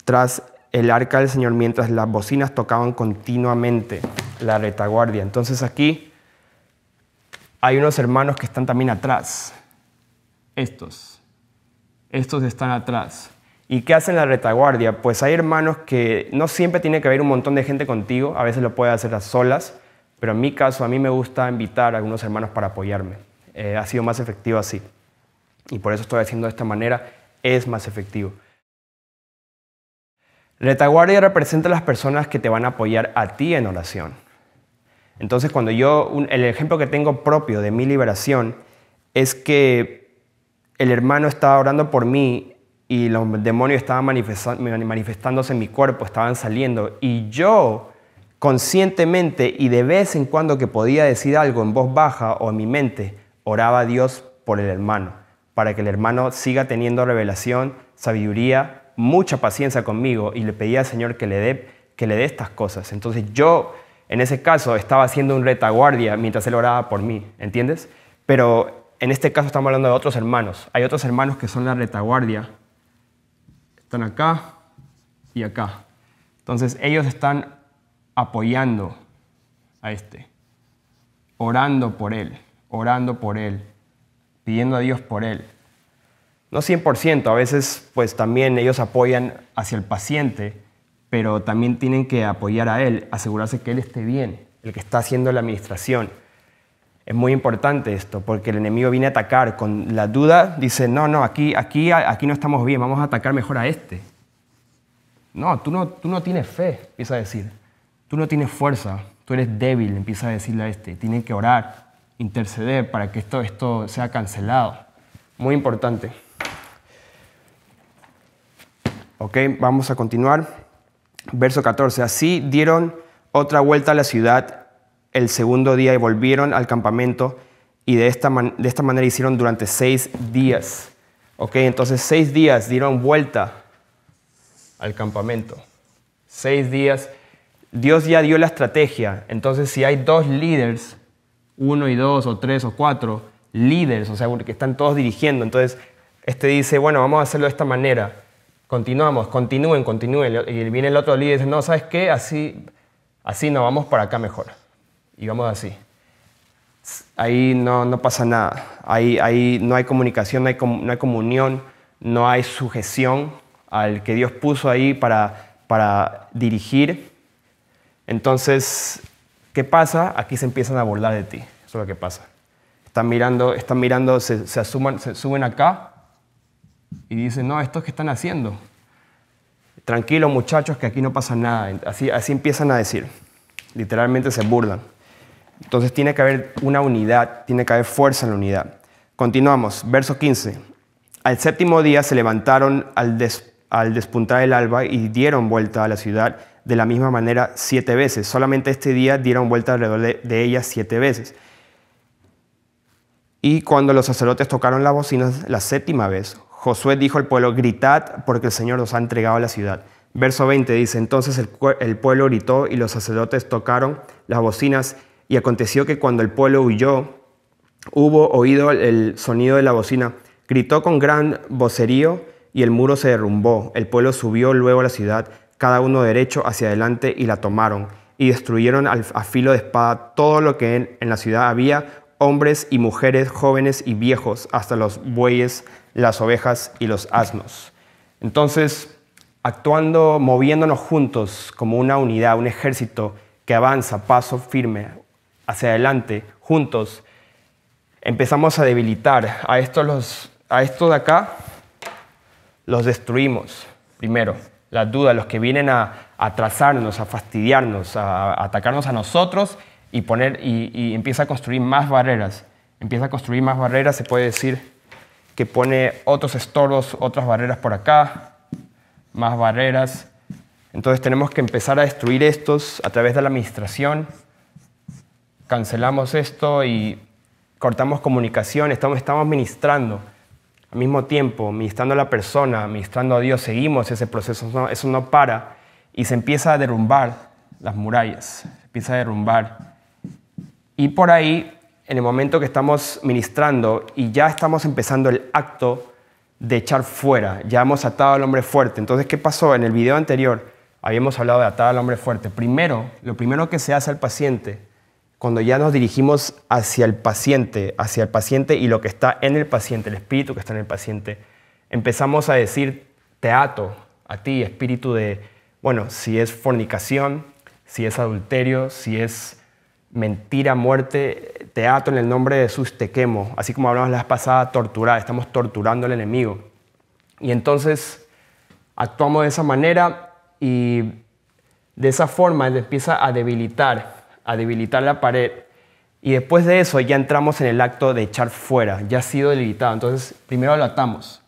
Speaker 1: tras el arca del Señor mientras las bocinas tocaban continuamente la retaguardia. Entonces aquí hay unos hermanos que están también atrás. Estos. Estos están atrás. ¿Y qué hacen la retaguardia? Pues hay hermanos que no siempre tiene que haber un montón de gente contigo, a veces lo puedes hacer a solas, pero en mi caso a mí me gusta invitar a algunos hermanos para apoyarme. Eh, ha sido más efectivo así y por eso estoy haciendo de esta manera, es más efectivo. Retaguardia representa las personas que te van a apoyar a ti en oración. Entonces, cuando yo, el ejemplo que tengo propio de mi liberación es que el hermano estaba orando por mí y los demonios estaban manifestándose en mi cuerpo, estaban saliendo, y yo conscientemente y de vez en cuando que podía decir algo en voz baja o en mi mente, oraba a Dios por el hermano para que el hermano siga teniendo revelación, sabiduría, mucha paciencia conmigo y le pedía al Señor que le dé, que le dé estas cosas. Entonces yo, en ese caso, estaba haciendo un retaguardia mientras él oraba por mí, ¿entiendes? Pero en este caso estamos hablando de otros hermanos. Hay otros hermanos que son la retaguardia. Están acá y acá. Entonces ellos están apoyando a este, orando por él, orando por él, pidiendo a Dios por él. No 100%, a veces pues también ellos apoyan hacia el paciente, pero también tienen que apoyar a él, asegurarse que él esté bien, el que está haciendo la administración. Es muy importante esto, porque el enemigo viene a atacar con la duda, dice, no, no, aquí, aquí, aquí no estamos bien, vamos a atacar mejor a este. No, tú no, tú no tienes fe, empieza a decir. Tú no tienes fuerza, tú eres débil, empieza a decirle a este. Tienen que orar, interceder para que esto, esto sea cancelado. Muy importante. Ok, vamos a continuar. Verso 14. Así dieron otra vuelta a la ciudad el segundo día y volvieron al campamento y de esta, de esta manera hicieron durante seis días. Ok, entonces seis días dieron vuelta al campamento. Seis días. Dios ya dio la estrategia. Entonces si hay dos líderes uno y dos o tres o cuatro líderes, o sea, que están todos dirigiendo. Entonces, este dice, bueno, vamos a hacerlo de esta manera. Continuamos, continúen, continúen. Y viene el otro líder y dice, no, ¿sabes qué? Así, así no, vamos para acá mejor. Y vamos así. Ahí no, no pasa nada. Ahí, ahí no hay comunicación, no hay, comunión, no hay sujeción al que Dios puso ahí para, para dirigir. Entonces, ¿Qué pasa? Aquí se empiezan a burlar de ti. Eso es lo que pasa. Están mirando, están mirando se, se suben acá y dicen, no, ¿estos qué están haciendo? Tranquilo muchachos, que aquí no pasa nada. Así, así empiezan a decir. Literalmente se burlan. Entonces tiene que haber una unidad, tiene que haber fuerza en la unidad. Continuamos, verso 15. Al séptimo día se levantaron al, al despuntar el alba y dieron vuelta a la ciudad de la misma manera siete veces. Solamente este día dieron vuelta alrededor de, ellas siete veces. Y cuando los sacerdotes tocaron las bocinas la séptima vez, Josué dijo al pueblo, gritad porque el Señor os ha entregado la ciudad. Verso 20 dice, entonces el, el, pueblo gritó y los sacerdotes tocaron las bocinas y aconteció que cuando el pueblo huyó, hubo oído el sonido de la bocina, gritó con gran vocerío y el muro se derrumbó. El pueblo subió luego a la ciudad cada uno derecho hacia adelante y la tomaron, y destruyeron a filo de espada todo lo que en, la ciudad había, hombres y mujeres, jóvenes y viejos, hasta los bueyes, las ovejas y los asnos. Entonces, actuando, moviéndonos juntos como una unidad, un ejército que avanza paso firme hacia adelante, juntos, empezamos a debilitar a estos, los, a estos de acá, los destruimos primero. La duda, los que vienen a, atrasarnos, a fastidiarnos, a, atacarnos a nosotros y, poner, y, empieza a construir más barreras. Empieza a construir más barreras, se puede decir que pone otros estorbos, otras barreras por acá, más barreras. Entonces tenemos que empezar a destruir estos a través de la administración. Cancelamos esto y cortamos comunicación, estamos, estamos ministrando mismo tiempo, ministrando a la persona, ministrando a Dios, seguimos ese proceso, eso no para y se empieza a derrumbar las murallas, empieza a derrumbar. Y por ahí, en el momento que estamos ministrando y ya estamos empezando el acto de echar fuera, ya hemos atado al hombre fuerte. Entonces, ¿qué pasó? En el video anterior habíamos hablado de atar al hombre fuerte. Primero, lo primero que se hace al paciente cuando ya nos dirigimos hacia el paciente, hacia el paciente y lo que está en el paciente, el espíritu que está en el paciente, empezamos a decir, te a ti, espíritu de, bueno, si es fornicación, si es adulterio, si es mentira, muerte, te en el nombre de sus te quemo. Así como hablamos las pasada, torturar, estamos torturando al enemigo. Y entonces actuamos de esa manera y de esa forma él empieza a debilitar a debilitar la pared y después de eso ya entramos en el acto de echar fuera, ya ha sido debilitado. Entonces, primero lo atamos,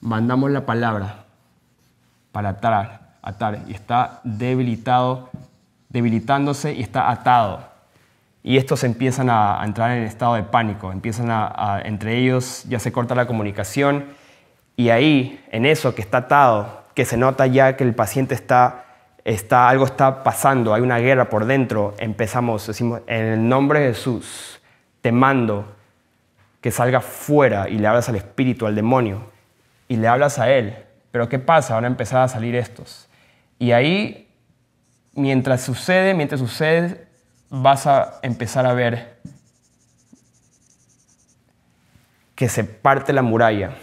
Speaker 1: mandamos la palabra para atar, atar, y está debilitado, debilitándose y está atado. Y estos empiezan a, entrar en estado de pánico, empiezan a, entre ellos ya se corta la comunicación y ahí, en eso que está atado, que se nota ya que el paciente está está, algo está pasando, hay una guerra por dentro, empezamos, decimos, en el nombre de Jesús, te mando que salga fuera y le hablas al espíritu, al demonio, y le hablas a él. Pero ¿qué pasa? Ahora a empezar a salir estos. Y ahí, mientras sucede, mientras sucede, vas a empezar a ver que se parte la muralla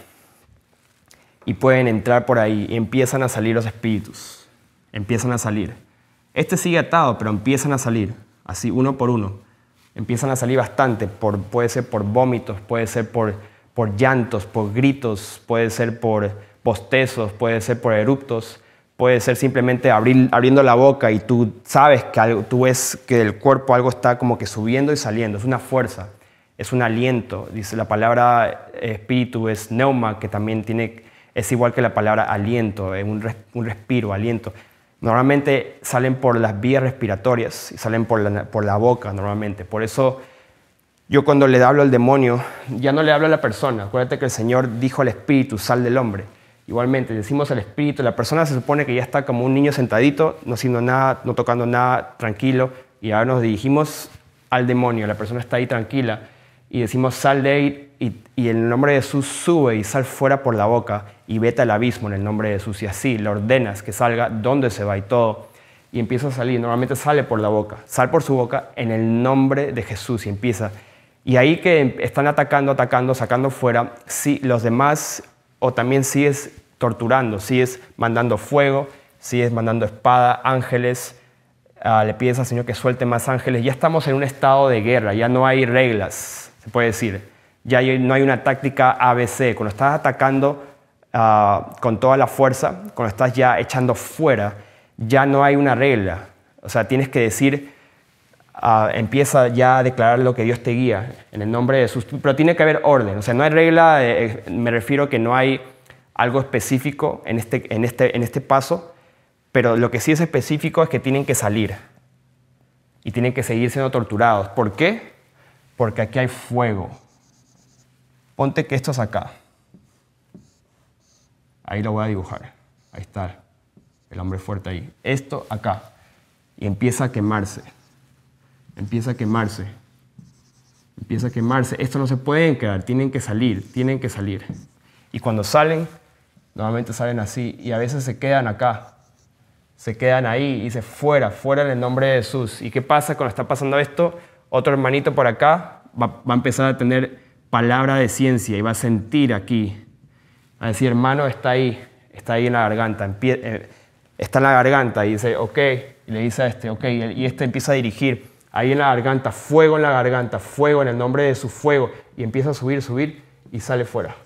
Speaker 1: y pueden entrar por ahí y empiezan a salir los espíritus empiezan a salir. Este sigue atado, pero empiezan a salir, así uno por uno. Empiezan a salir bastante, puede ser por vómitos, puede ser por, por llantos, por gritos, puede ser por postezos, puede ser por eruptos, puede ser simplemente abriendo la boca y tú sabes que algo, tú ves que del cuerpo algo está como que subiendo y saliendo, es una fuerza, es un aliento. Dice la palabra eh, espíritu es neuma, que también tiene, es igual que la palabra aliento, es eh, un, un respiro, aliento. Normalmente salen por las vías respiratorias y salen por la, por la boca normalmente. Por eso yo cuando le hablo al demonio, ya no le hablo a la persona. Acuérdate que el Señor dijo al espíritu, sal del hombre. Igualmente, decimos al espíritu, la persona se supone que ya está como un niño sentadito, no haciendo nada, no tocando nada, tranquilo, y ahora nos dirigimos al demonio, la persona está ahí tranquila, y decimos, sal de ahí, y, el nombre de Jesús sube y sale fuera por la boca y vete al abismo en el nombre de Jesús. Y así le ordenas que salga donde se va y todo. Y empieza a salir. Normalmente sale por la boca. Sal por su boca en el nombre de Jesús y empieza. Y ahí que em, están atacando, atacando, sacando fuera, si los demás o también sigues torturando, sigues mandando fuego, sigues mandando espada, ángeles, ah, le pides al Señor que suelte más ángeles. Ya estamos en un estado de guerra, ya no hay reglas, se puede decir ya no hay una táctica ABC. Cuando estás atacando ah, con toda la fuerza, cuando estás ya echando fuera, ya no hay una regla. O sea, tienes que decir, ah, empieza ya a declarar lo que Dios te guía en el nombre de Jesús. Pero tiene que haber orden. O sea, no hay regla, eh, eh, me refiero que no hay algo específico este, en este, en este paso, pero lo que sí es específico es que tienen que salir y tienen que seguir siendo torturados. ¿Por qué? Porque aquí hay fuego. Ponte que esto es acá. Ahí lo voy a dibujar. Ahí está el hombre fuerte ahí. Esto acá. Y empieza a quemarse. Empieza a quemarse. Empieza a quemarse. Esto no se pueden quedar. Tienen que salir. Tienen que salir. Y cuando salen, nuevamente salen así. Y a veces se quedan acá. Se quedan ahí. Y dice, fuera, fuera en el nombre de Jesús. ¿Y qué pasa cuando está pasando esto? Otro hermanito por acá va a empezar a tener palabra de ciencia y va a sentir aquí, va a decir, hermano, está ahí, está ahí en la garganta, eh, está en la garganta y dice, ok, y le dice a este, ok, y este empieza a dirigir, ahí en la garganta, fuego en la garganta, fuego en el nombre de su fuego, y empieza a subir, subir y sale fuera.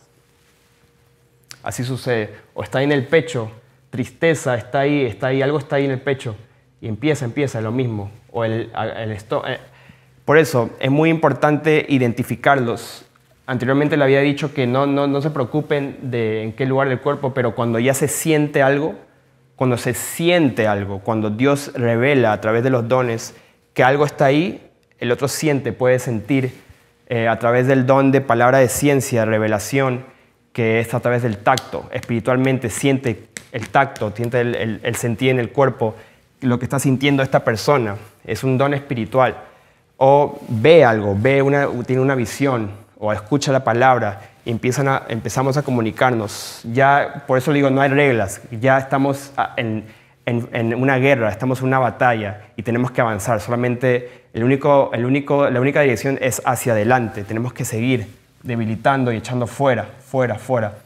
Speaker 1: Así sucede, o está ahí en el pecho, tristeza está ahí, está ahí, algo está ahí en el pecho, y empieza, empieza, lo mismo, o el, eh, por eso es muy importante identificarlos Anteriormente le había dicho que no, se preocupen de en qué lugar del cuerpo, pero cuando ya se siente algo, cuando se siente algo, cuando Dios revela a través de los dones que algo está ahí, el otro siente, puede sentir eh, a través del don de palabra de ciencia, revelación, que es a través del tacto. Espiritualmente siente el tacto, siente el, sentir en el cuerpo lo que está sintiendo esta persona. Es un don espiritual. O ve algo, ve una, tiene una visión, escucha la palabra, empiezan a, empezamos a comunicarnos. Ya, por eso digo, no hay reglas, ya estamos ah, en, una guerra, estamos en una batalla y tenemos que avanzar. Solamente el único, el único, la única dirección es hacia adelante, tenemos que seguir debilitando y echando fuera, fuera, fuera.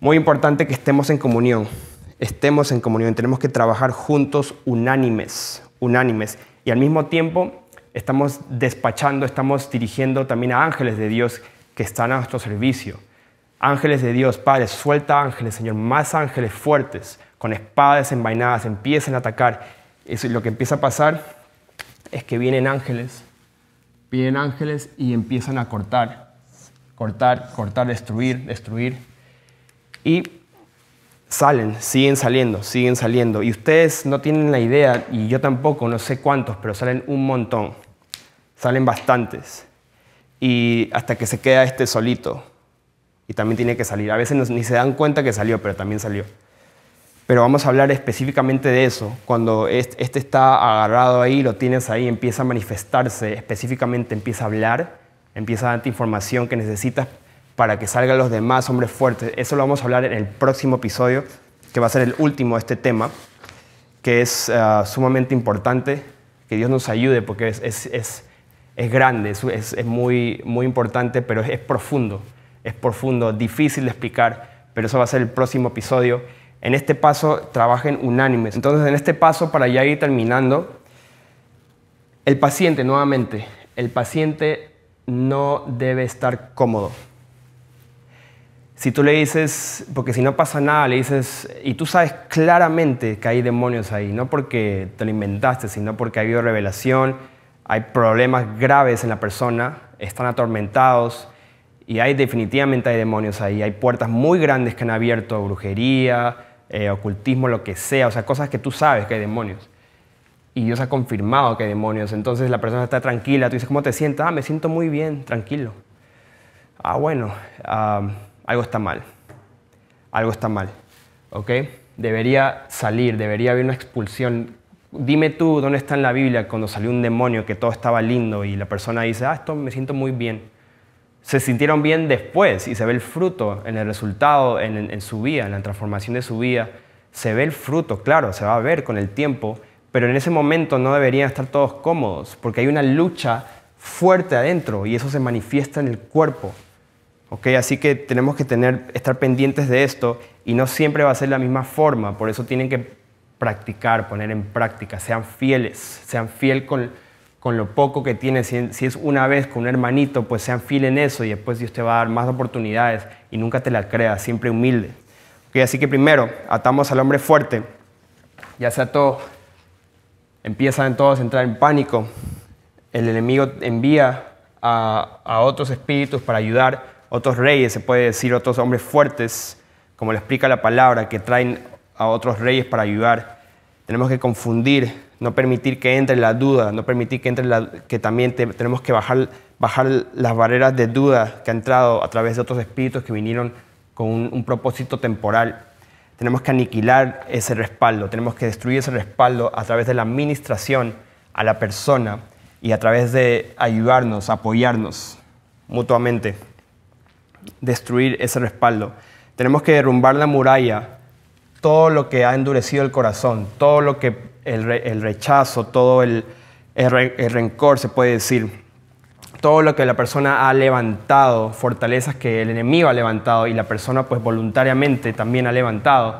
Speaker 1: Muy importante que estemos en comunión, estemos en comunión, tenemos que trabajar juntos unánimes, unánimes. Y al mismo tiempo estamos despachando, estamos dirigiendo también a ángeles de Dios que están a nuestro servicio. Ángeles de Dios, Padre, suelta ángeles, Señor, más ángeles fuertes, con espadas envainadas, empiecen a atacar. Eso, lo que empieza a pasar es que vienen ángeles, vienen ángeles y empiezan a cortar, cortar, cortar, destruir, destruir. Y salen, siguen saliendo, siguen saliendo. Y ustedes no tienen la idea, y yo tampoco, no sé cuántos, pero salen un montón. Salen bastantes. Y hasta que se queda este solito. Y también tiene que salir. A veces ni se dan cuenta que salió, pero también salió. Pero vamos a hablar específicamente de eso. Cuando este está agarrado ahí, lo tienes ahí, empieza a manifestarse específicamente, empieza a hablar, empieza a darte información que necesitas para que salgan los demás hombres fuertes. Eso lo vamos a hablar en el próximo episodio, que va a ser el último de este tema, que es eh, sumamente importante, que Dios nos ayude, porque es, grande, es, muy, muy importante, pero es, profundo, es profundo, difícil de explicar, pero eso va a ser el próximo episodio. En este paso trabajen unánimes. Entonces, en este paso, para ya ir terminando, el paciente, nuevamente, el paciente no debe estar cómodo. Si tú le dices, porque si no pasa nada, le dices, y tú sabes claramente que hay demonios ahí, no porque te lo inventaste, sino porque ha habido revelación, hay problemas graves en la persona, están atormentados, y hay definitivamente hay demonios ahí, hay puertas muy grandes que han abierto, brujería, eh, ocultismo, lo que sea, o sea, cosas que tú sabes que hay demonios. Y Dios ha confirmado que hay demonios, entonces la persona está tranquila, tú dices, ¿cómo te sientes? Ah, me siento muy bien, tranquilo. Ah, bueno. Ah, algo está mal, algo está mal, ¿ok? Debería salir, debería haber una expulsión. Dime tú dónde está en la Biblia cuando salió un demonio que todo estaba lindo y la persona dice, ah, esto me siento muy bien. Se sintieron bien después y se ve el fruto en el resultado, en, en su vida, en la transformación de su vida. Se ve el fruto, claro, se va a ver con el tiempo, pero en ese momento no deberían estar todos cómodos porque hay una lucha fuerte adentro y eso se manifiesta en el cuerpo. Ok, así que tenemos que tener, estar pendientes de esto y no siempre va a ser la misma forma, por eso tienen que practicar, poner en práctica, sean fieles, sean fiel con, con lo poco que tienen, si, es una vez con un hermanito, pues sean fiel en eso y después Dios te va a dar más oportunidades y nunca te la creas, siempre humilde. Ok, así que primero, atamos al hombre fuerte, ya sea todo, empiezan todos a entrar en pánico, el enemigo envía a otros espíritus para ayudar, otros reyes, se puede decir, otros hombres fuertes, como lo explica la palabra, que traen a otros reyes para ayudar. Tenemos que confundir, no permitir que entre la duda, no permitir que entre la, que también tenemos que bajar, bajar las barreras de duda que ha entrado a través de otros espíritus que vinieron con un, un propósito temporal. Tenemos que aniquilar ese respaldo, tenemos que destruir ese respaldo a través de la administración a la persona y a través de ayudarnos, apoyarnos mutuamente destruir ese respaldo. Tenemos que derrumbar la muralla, todo lo que ha endurecido el corazón, todo lo que el, rechazo, todo el, rencor, se puede decir, todo lo que la persona ha levantado, fortalezas que el enemigo ha levantado y la persona pues voluntariamente también ha levantado,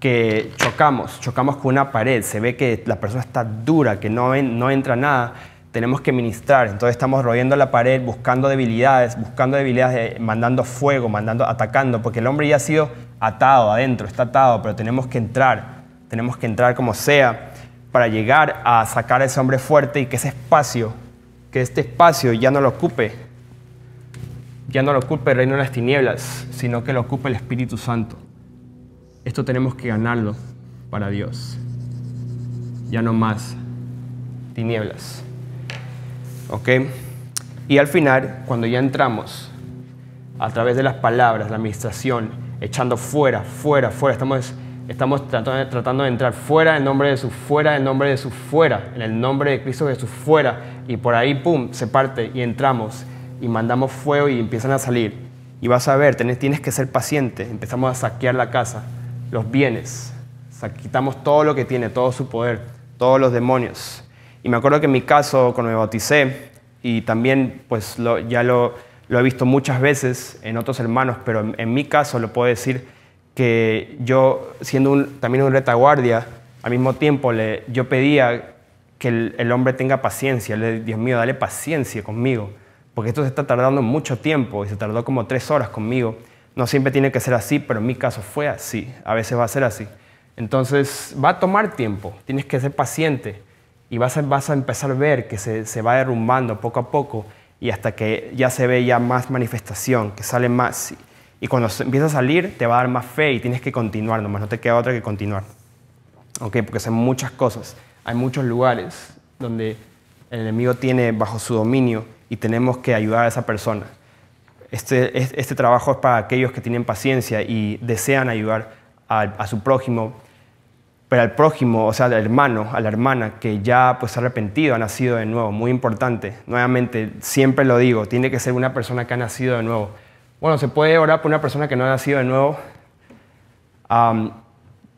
Speaker 1: que chocamos, chocamos con una pared, se ve que la persona está dura, que no entra nada tenemos que ministrar. Entonces estamos royendo la pared, buscando debilidades, buscando debilidades, eh, mandando fuego, mandando, atacando, porque el hombre ya ha sido atado adentro, está atado, pero tenemos que entrar, tenemos que entrar como sea para llegar a sacar a ese hombre fuerte y que ese espacio, que este espacio ya no lo ocupe, ya no lo ocupe el reino de las tinieblas, sino que lo ocupe el Espíritu Santo. Esto tenemos que ganarlo para Dios. Ya no más tinieblas. ¿ok? Y al final, cuando ya entramos a través de las palabras, la administración, echando fuera, fuera, fuera, estamos, tratando, de entrar fuera en nombre de su fuera en nombre de su fuera, en el nombre de Cristo Jesús, fuera, y por ahí, ¡pum!, se parte y entramos y mandamos fuego y empiezan a salir. Y vas a ver, tenés, tienes que ser paciente, empezamos a saquear la casa, los bienes, Saquitamos todo lo que tiene, todo su poder, todos los demonios. Y me acuerdo que en mi caso, cuando me bauticé, y también pues ya lo, he visto muchas veces en otros hermanos, pero en, mi caso lo puedo decir que yo, siendo también un retaguardia, al mismo tiempo le, yo pedía que el, hombre tenga paciencia. Le, Dios mío, dale paciencia conmigo, porque esto se está tardando mucho tiempo y se tardó como tres horas conmigo. No siempre tiene que ser así, pero en mi caso fue así. A veces va a ser así. Entonces va a tomar tiempo, tienes que ser paciente y vas a, vas a empezar a ver que se, va derrumbando poco a poco y hasta que ya se ve ya más manifestación, que sale más. Y cuando empieza a salir, te va a dar más fe y tienes que continuar nomás, no te queda otra que continuar. Porque son muchas cosas. Hay muchos lugares donde el enemigo tiene bajo su dominio y tenemos que ayudar a esa persona. Este, este trabajo es para aquellos que tienen paciencia y desean ayudar a, a su prójimo pero al prójimo, o sea, al hermano, a la hermana que ya pues ha arrepentido, ha nacido de nuevo, muy importante. Nuevamente, siempre lo digo, tiene que ser una persona que ha nacido de nuevo. Bueno, se puede orar por una persona que no ha nacido de nuevo,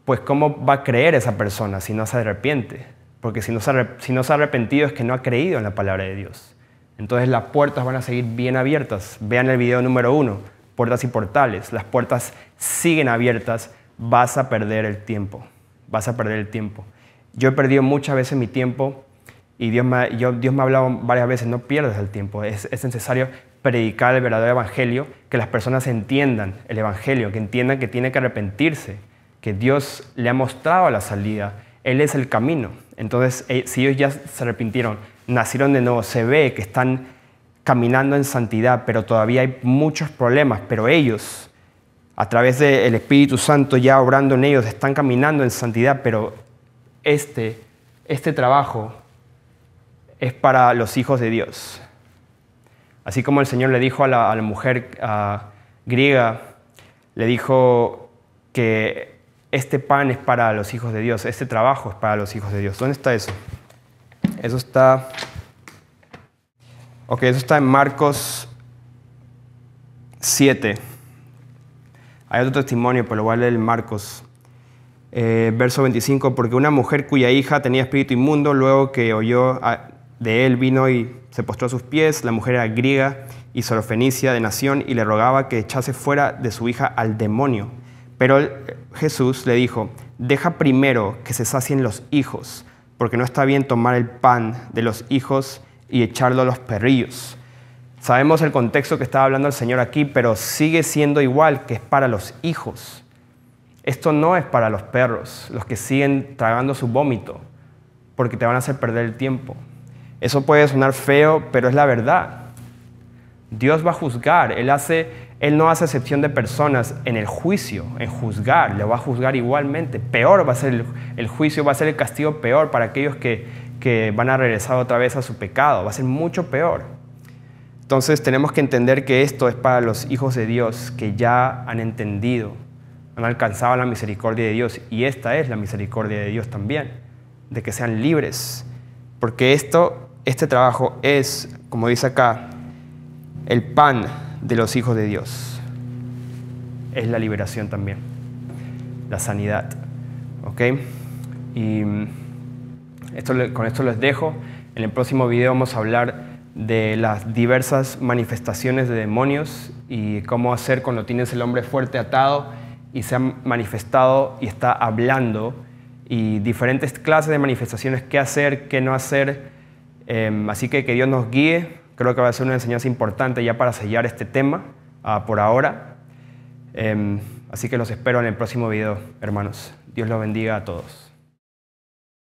Speaker 1: pues cómo va a creer esa persona si no se arrepiente, porque si no se, si no se ha arrepentido es que no ha creído en la palabra de Dios. Entonces las puertas van a seguir bien abiertas. Vean el video número uno, puertas y portales. Las puertas siguen abiertas, vas a perder el tiempo vas a perder el tiempo. Yo he perdido muchas veces mi tiempo y Dios me, ha, Dios me ha hablado varias veces, no pierdas el tiempo, es, es, necesario predicar el verdadero evangelio, que las personas entiendan el evangelio, que entiendan que tiene que arrepentirse, que Dios le ha mostrado la salida, Él es el camino. Entonces, eh, si ellos ya se arrepintieron, nacieron de nuevo, se ve que están caminando en santidad, pero todavía hay muchos problemas, pero ellos a través del Espíritu Santo ya obrando en ellos, están caminando en santidad, pero este, este trabajo es para los hijos de Dios. Así como el Señor le dijo a la, mujer griega, le dijo que este pan es para los hijos de Dios, este trabajo es para los hijos de Dios. ¿Dónde está eso? Eso está... Ok, eso está en Marcos 7. Hay otro testimonio, por lo cual el Marcos, eh, verso 25, porque una mujer cuya hija tenía espíritu inmundo, luego que oyó de él, vino y se postró a sus pies. La mujer era griega y sorofenicia de nación y le rogaba que echase fuera de su hija al demonio. Pero Jesús le dijo, deja primero que se sacien los hijos, porque no está bien tomar el pan de los hijos y echarlo a los perrillos. Sabemos el contexto que estaba hablando el Señor aquí, pero sigue siendo igual que es para los hijos. Esto no es para los perros, los que siguen tragando su vómito, porque te van a hacer perder el tiempo. Eso puede sonar feo, pero es la verdad. Dios va a juzgar, Él, hace, Él no hace excepción de personas en el juicio, en juzgar, le va a juzgar igualmente. Peor va a ser el, juicio, va a ser el castigo peor para aquellos que van a regresar otra vez a su pecado, va a ser mucho peor. Entonces tenemos que entender que esto es para los hijos de Dios que ya han entendido, han alcanzado la misericordia de Dios y esta es la misericordia de Dios también, de que sean libres, porque esto, este trabajo es, como dice acá, el pan de los hijos de Dios. Es la liberación también, la sanidad, ¿ok? Y esto, con esto les dejo. En el próximo video vamos a hablar de las diversas manifestaciones de demonios y cómo hacer cuando tienes el hombre fuerte atado y se ha manifestado y está hablando y diferentes clases de manifestaciones, qué hacer, qué no hacer. Em, así que que Dios nos guíe. Creo que va a ser una enseñanza importante ya para sellar este tema ah, por ahora. Em, así que los espero en el próximo video, hermanos. Dios los bendiga a todos.